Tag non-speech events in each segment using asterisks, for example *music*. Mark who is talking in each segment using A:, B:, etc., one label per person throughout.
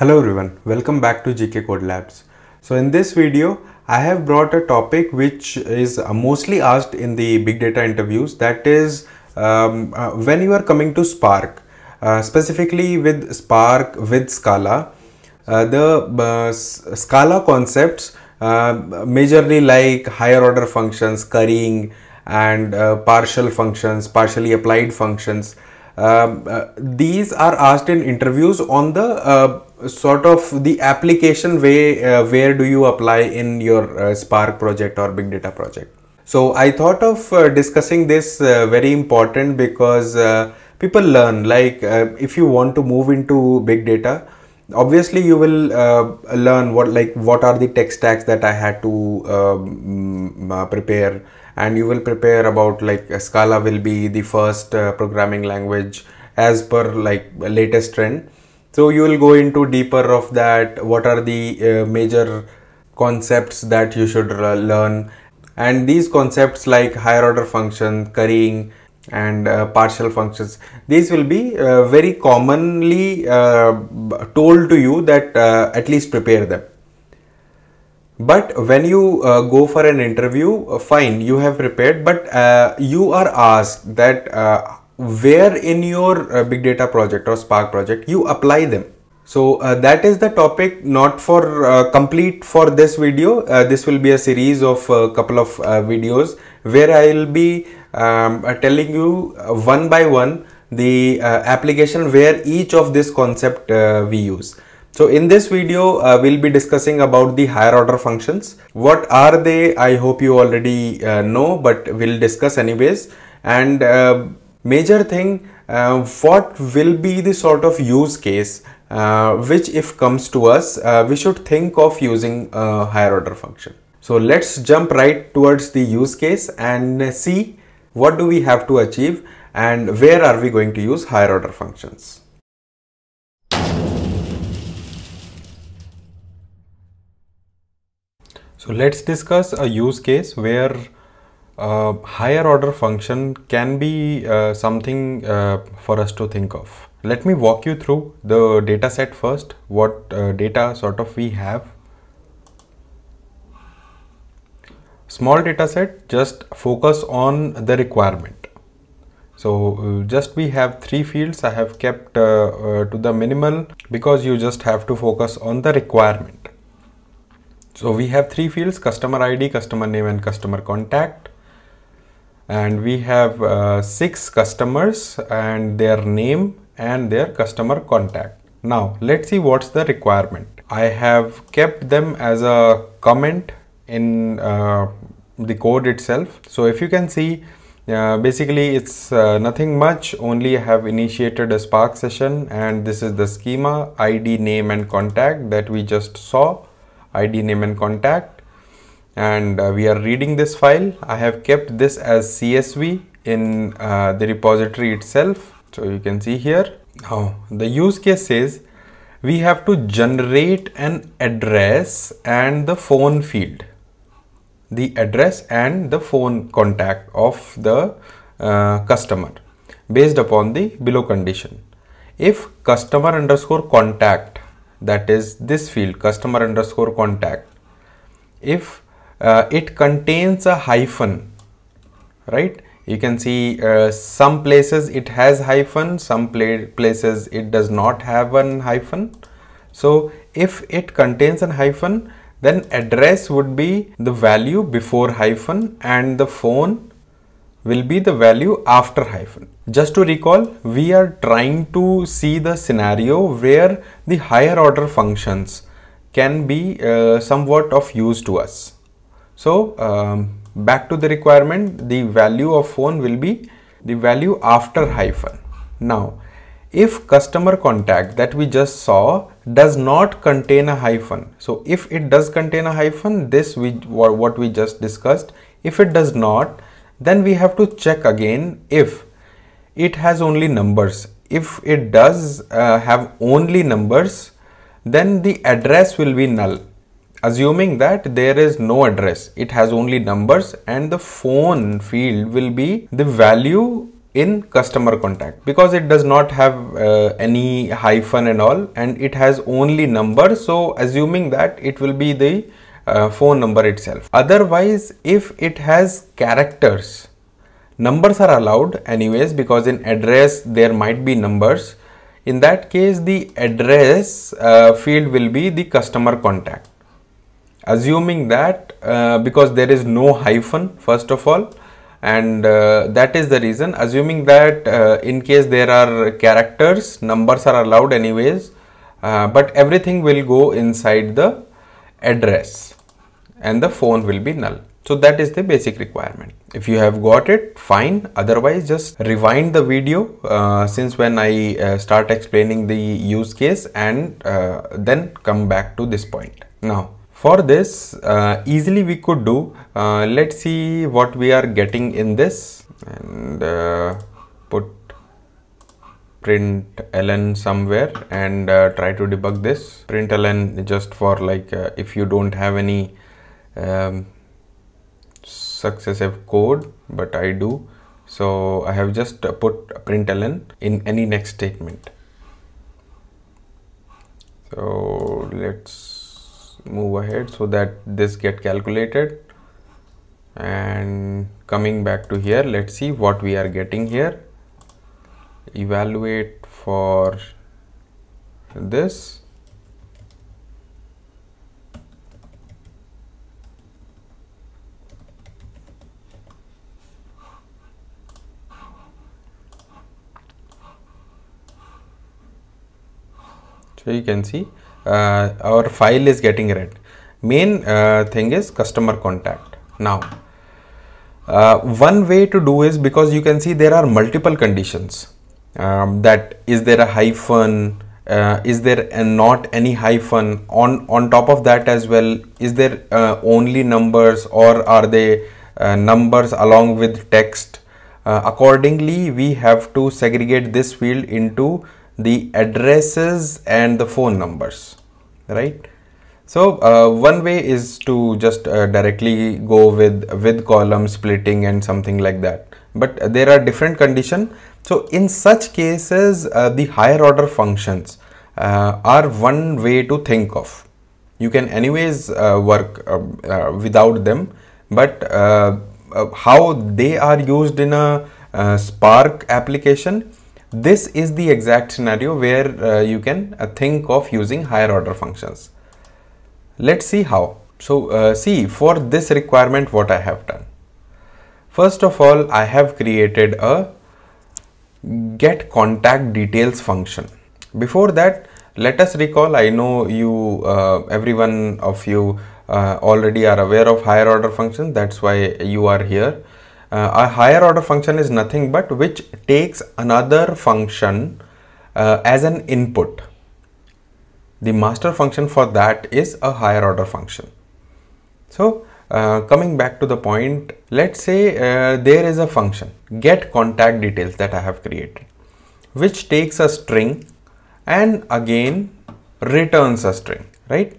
A: Hello everyone, welcome back to GK Code Labs. So in this video, I have brought a topic which is uh, mostly asked in the big data interviews that is um, uh, when you are coming to Spark, uh, specifically with Spark with Scala, uh, the uh, Scala concepts uh, majorly like higher order functions, currying and partial functions, partially applied functions, um, uh, these are asked in interviews on the uh, sort of the application way uh, where do you apply in your uh, spark project or big data project so i thought of uh, discussing this uh, very important because people learn like if you want to move into big data obviously you will learn what like what are the tech stacks that i had to prepare and you will prepare about like Scala will be the first uh, programming language as per like latest trend. So you will go into deeper of that. What are the uh, major concepts that you should learn? And these concepts like higher order function, currying, and uh, partial functions these will be uh, very commonly uh, told to you that uh, at least prepare them but when you uh, go for an interview uh, fine you have prepared but uh, you are asked that uh, where in your uh, big data project or spark project you apply them so uh, that is the topic not for complete for this video this will be a series of a couple of videos where i will be um, telling you one by one the application where each of this concept we use so in this video, uh, we'll be discussing about the higher order functions. What are they? I hope you already uh, know, but we'll discuss anyways. And uh, major thing, uh, what will be the sort of use case uh, which if comes to us, uh, we should think of using a higher order function. So let's jump right towards the use case and see what do we have to achieve and where are we going to use higher order functions. So let's discuss a use case where a higher order function can be uh, something uh, for us to think of. Let me walk you through the data set first, what uh, data sort of we have. Small data set, just focus on the requirement. So uh, just we have three fields I have kept uh, to the minimal because you just have to focus on the requirement. So we have three fields, customer ID, customer name and customer contact. And we have uh, six customers and their name and their customer contact. Now let's see what's the requirement. I have kept them as a comment in uh, the code itself. So if you can see, uh, basically it's uh, nothing much only I have initiated a spark session and this is the schema id name and contact that we just saw id name and contact and uh, we are reading this file i have kept this as csv in uh, the repository itself so you can see here now the use case is we have to generate an address and the phone field the address and the phone contact of the uh, customer based upon the below condition if customer underscore contact that is this field customer underscore contact if uh, it contains a hyphen right you can see uh, some places it has hyphen some places it does not have an hyphen so if it contains an hyphen then address would be the value before hyphen and the phone will be the value after hyphen. Just to recall, we are trying to see the scenario where the higher order functions can be uh, somewhat of use to us. So um, back to the requirement, the value of phone will be the value after hyphen. Now, if customer contact that we just saw does not contain a hyphen. So if it does contain a hyphen, this we what we just discussed. If it does not, then we have to check again if it has only numbers if it does uh, have only numbers then the address will be null assuming that there is no address it has only numbers and the phone field will be the value in customer contact because it does not have uh, any hyphen and all and it has only numbers. so assuming that it will be the uh, phone number itself. Otherwise, if it has characters, numbers are allowed anyways because in address there might be numbers. In that case, the address uh, field will be the customer contact. Assuming that uh, because there is no hyphen first of all and uh, that is the reason assuming that uh, in case there are characters numbers are allowed anyways uh, but everything will go inside the address and the phone will be null. So that is the basic requirement. If you have got it, fine. Otherwise, just rewind the video uh, since when I uh, start explaining the use case and uh, then come back to this point. Now, for this, uh, easily we could do, uh, let's see what we are getting in this and uh, put print ln somewhere and try to debug this. Print ln just for like if you don't have any um, successive code but I do so I have just put println in any next statement so let's move ahead so that this get calculated and coming back to here let's see what we are getting here evaluate for this So you can see uh, our file is getting read. Main uh, thing is customer contact. Now, uh, one way to do is because you can see there are multiple conditions um, that is there a hyphen, uh, is there a not any hyphen on, on top of that as well, is there uh, only numbers or are they uh, numbers along with text? accordingly, we have to segregate this field into the addresses and the phone numbers right so uh, one way is to just uh, directly go with with column splitting and something like that but there are different condition so in such cases uh, the higher order functions uh, are one way to think of you can anyways uh, work uh, without them but how they are used in a spark application this is the exact scenario where uh, you can uh, think of using higher order functions. Let's see how. So uh, see for this requirement what I have done. First of all, I have created a get contact details function. Before that, let us recall, I know you, uh, everyone of you uh, already are aware of higher order functions. That's why you are here. Uh, a higher order function is nothing but which takes another function uh, as an input. The master function for that is a higher order function. So uh, coming back to the point, let's say uh, there is a function get contact details that I have created, which takes a string and again returns a string, right?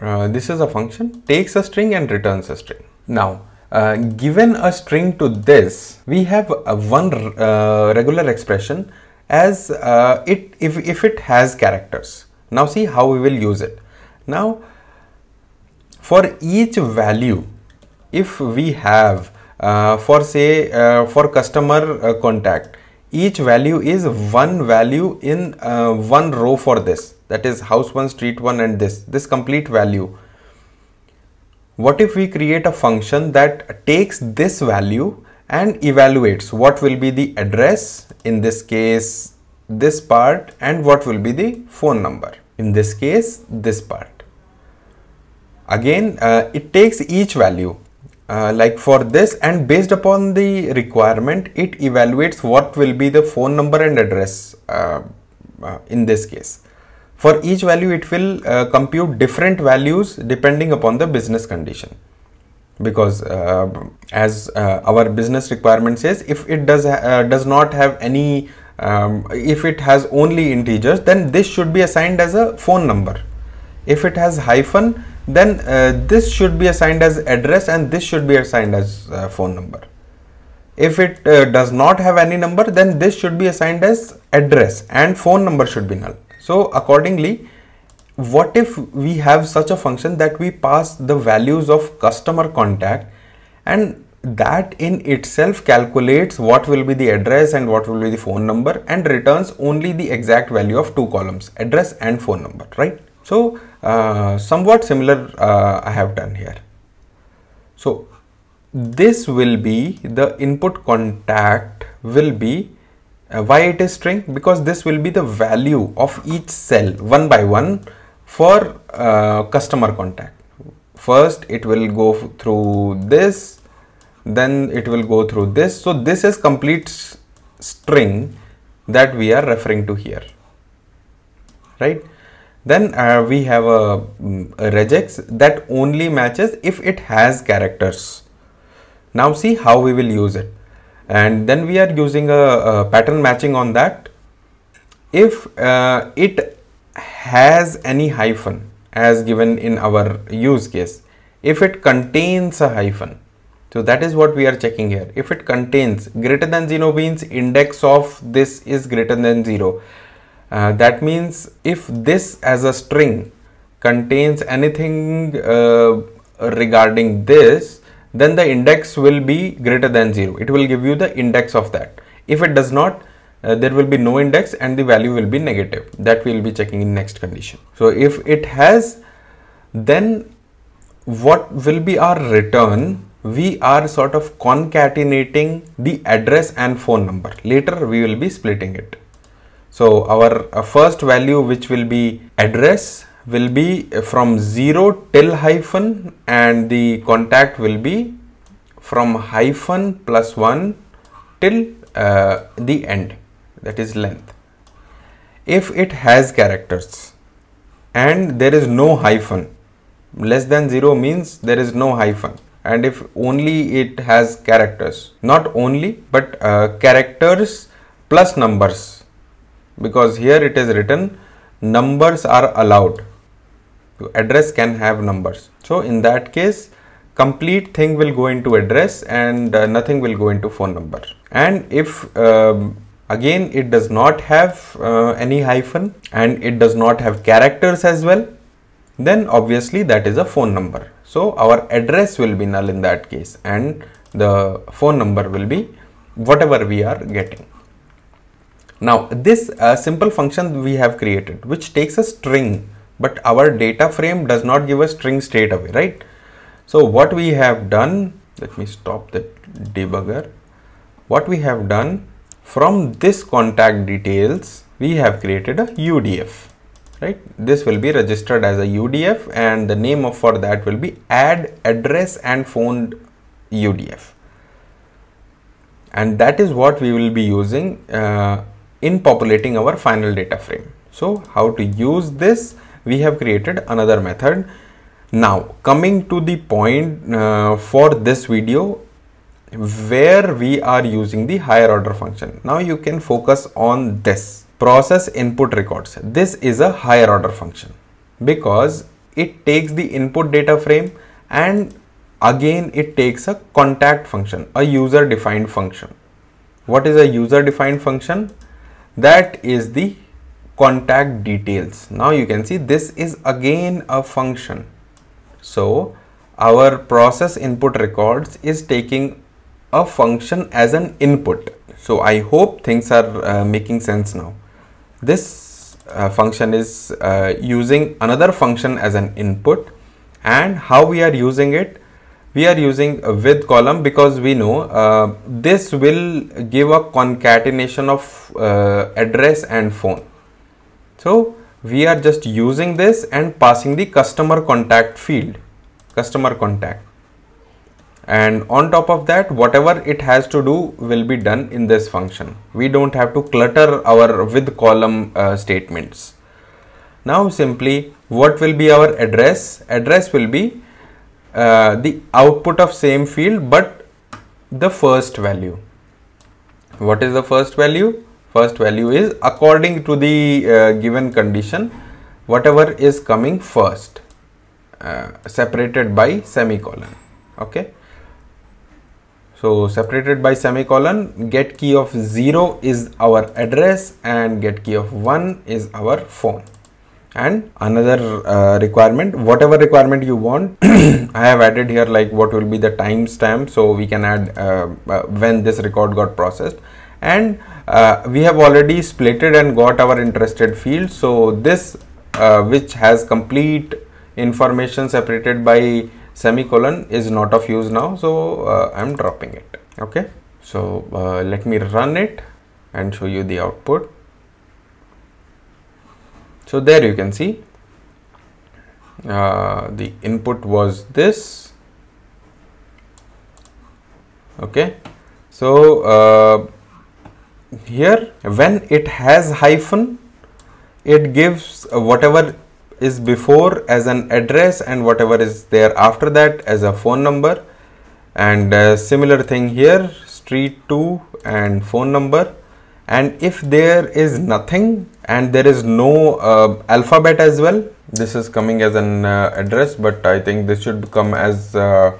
A: Uh, this is a function takes a string and returns a string. Now uh, given a string to this, we have one uh, regular expression as uh, it if, if it has characters. Now see how we will use it. Now for each value, if we have uh, for say uh, for customer contact, each value is one value in one row for this that is house one street one and this this complete value what if we create a function that takes this value and evaluates what will be the address in this case this part and what will be the phone number in this case this part again uh, it takes each value uh, like for this and based upon the requirement it evaluates what will be the phone number and address uh, uh in this case for each value, it will uh, compute different values depending upon the business condition. Because uh, as uh, our business requirement says, if it does, uh, does not have any, um, if it has only integers, then this should be assigned as a phone number. If it has hyphen, then uh, this should be assigned as address and this should be assigned as uh, phone number if it uh, does not have any number then this should be assigned as address and phone number should be null so accordingly, what if we have such a function that we pass the values of customer contact and that in itself calculates what will be the address and what will be the phone number and returns only the exact value of two columns address and phone number right so uh, somewhat similar uh, i have done here so this will be the input contact will be uh, why it is string? Because this will be the value of each cell one by one for uh, customer contact. First it will go through this, then it will go through this. So this is complete string that we are referring to here, right? Then uh, we have a, mm, a regex that only matches if it has characters. Now see how we will use it and then we are using a, a pattern matching on that if uh, it has any hyphen as given in our use case if it contains a hyphen so that is what we are checking here if it contains greater than 0 means index of this is greater than 0 uh, that means if this as a string contains anything uh, regarding this then the index will be greater than 0 it will give you the index of that if it does not uh, there will be no index and the value will be negative that we will be checking in next condition so if it has then what will be our return we are sort of concatenating the address and phone number later we will be splitting it so our uh, first value which will be address will be from 0 till hyphen and the contact will be from hyphen plus 1 till uh, the end that is length if it has characters and there is no hyphen less than 0 means there is no hyphen and if only it has characters not only but uh, characters plus numbers because here it is written numbers are allowed address can have numbers. So in that case, complete thing will go into address and uh, nothing will go into phone number. And if um, again it does not have uh, any hyphen and it does not have characters as well, then obviously that is a phone number. So our address will be null in that case and the phone number will be whatever we are getting. Now this uh, simple function we have created which takes a string but our data frame does not give a string straight away, right? So what we have done, let me stop the debugger. What we have done from this contact details, we have created a UDF, right? This will be registered as a UDF and the name of for that will be add address and phone UDF. And that is what we will be using uh, in populating our final data frame. So how to use this? we have created another method now coming to the point uh, for this video where we are using the higher order function now you can focus on this process input records this is a higher order function because it takes the input data frame and again it takes a contact function a user defined function what is a user defined function that is the contact details now you can see this is again a function so our process input records is taking a function as an input so i hope things are uh, making sense now this uh, function is uh, using another function as an input and how we are using it we are using with column because we know uh, this will give a concatenation of uh, address and phone so we are just using this and passing the customer contact field, customer contact. And on top of that, whatever it has to do will be done in this function. We don't have to clutter our with column uh, statements. Now simply what will be our address? Address will be uh, the output of same field, but the first value. What is the first value? first value is according to the uh, given condition whatever is coming first uh, separated by semicolon okay so separated by semicolon get key of 0 is our address and get key of 1 is our phone and another uh, requirement whatever requirement you want *clears throat* i have added here like what will be the timestamp so we can add uh, uh when this record got processed and uh, we have already splitted and got our interested field so this uh, which has complete information separated by semicolon is not of use now so uh, i'm dropping it okay so uh, let me run it and show you the output so there you can see uh, the input was this okay so uh, here when it has hyphen it gives whatever is before as an address and whatever is there after that as a phone number and uh, similar thing here street two and phone number and if there is nothing and there is no uh, alphabet as well this is coming as an uh, address but i think this should come as uh,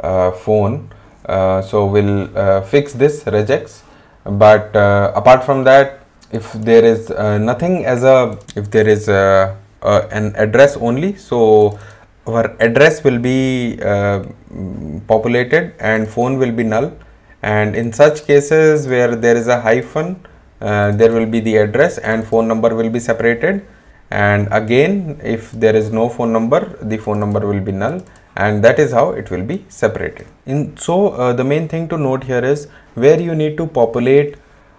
A: uh, phone so we'll fix this rejects but uh, apart from that if there is uh, nothing as a if there is uh, a, an address only so our address will be uh, populated and phone will be null and in such cases where there is a hyphen uh, there will be the address and phone number will be separated and again if there is no phone number the phone number will be null and that is how it will be separated. In so uh, the main thing to note here is where you need to populate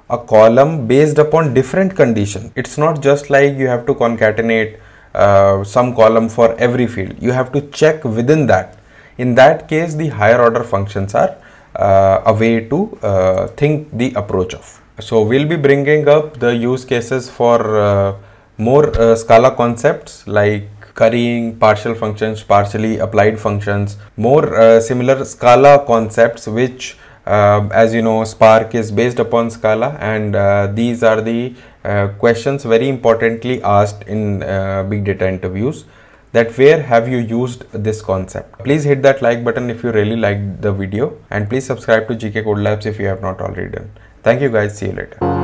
A: a column based upon different condition. It's not just like you have to concatenate uh, some column for every field. You have to check within that. In that case, the higher order functions are uh, a way to uh, think the approach of. So we'll be bringing up the use cases for uh, more uh, Scala concepts like currying, partial functions, partially applied functions, more uh, similar Scala concepts which uh, as you know Spark is based upon Scala and uh, these are the uh, questions very importantly asked in uh, big data interviews that where have you used this concept. Please hit that like button if you really liked the video and please subscribe to GK Code Labs if you have not already done. Thank you guys, see you later.